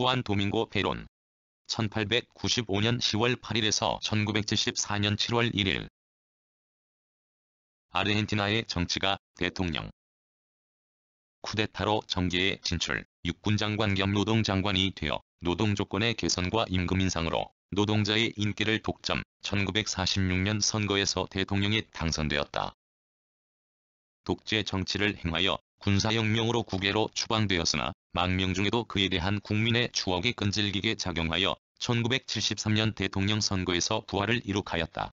후안 도밍고 페론 1895년 10월 8일에서 1974년 7월 1일 아르헨티나의 정치가 대통령 쿠데타로 정계에 진출, 육군장관 겸 노동장관이 되어 노동조건의 개선과 임금 인상으로 노동자의 인기를 독점, 1946년 선거에서 대통령에 당선되었다. 독재 정치를 행하여 군사혁명으로 국외로 추방되었으나 망명 중에도 그에 대한 국민의 추억이 끈질기게 작용하여 1973년 대통령 선거에서 부활을 이룩하였다.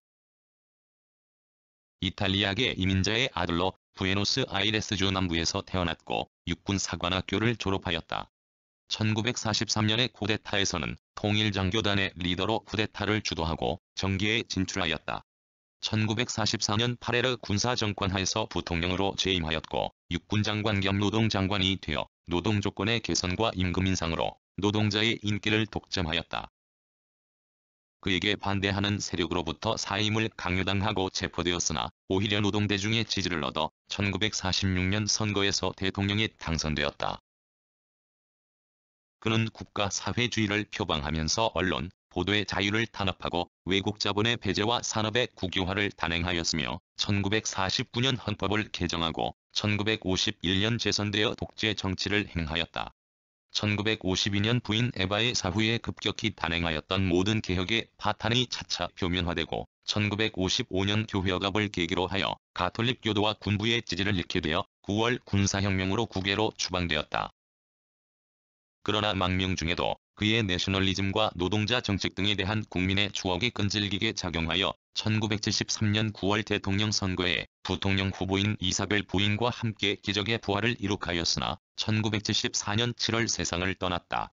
이탈리아계 이민자의 아들로 부에노스 아이레스주 남부에서 태어났고 육군 사관학교를 졸업하였다. 1943년의 쿠데타에서는 통일장교단의 리더로 쿠데타를 주도하고 정계에 진출하였다. 1944년 파레르 군사정권 하에서 부통령으로 재임하였고 육군장관 겸 노동장관이 되어 노동 조건의 개선과 임금 인상으로 노동자의 인기를 독점하였다. 그에게 반대하는 세력으로부터 사임을 강요당하고 체포되었으나 오히려 노동대중의 지지를 얻어 1946년 선거에서 대통령에 당선되었다. 그는 국가사회주의를 표방하면서 언론, 보도의 자유를 탄압하고 외국 자본의 배제와 산업의 국유화를 단행하였으며 1949년 헌법을 개정하고 1951년 재선되어 독재 정치를 행하였다. 1952년 부인 에바의 사후에 급격히 단행하였던 모든 개혁의 파탄이 차차 표면화되고 1955년 교회화갑을 계기로 하여 가톨릭 교도와 군부의 지지를 잃게 되어 9월 군사혁명으로 국외로 추방되었다. 그러나 망명 중에도 그의 내셔널리즘과 노동자 정책 등에 대한 국민의 추억이 끈질기게 작용하여 1973년 9월 대통령 선거에 부통령 후보인 이사벨 부인과 함께 기적의 부활을 이룩하였으나 1974년 7월 세상을 떠났다.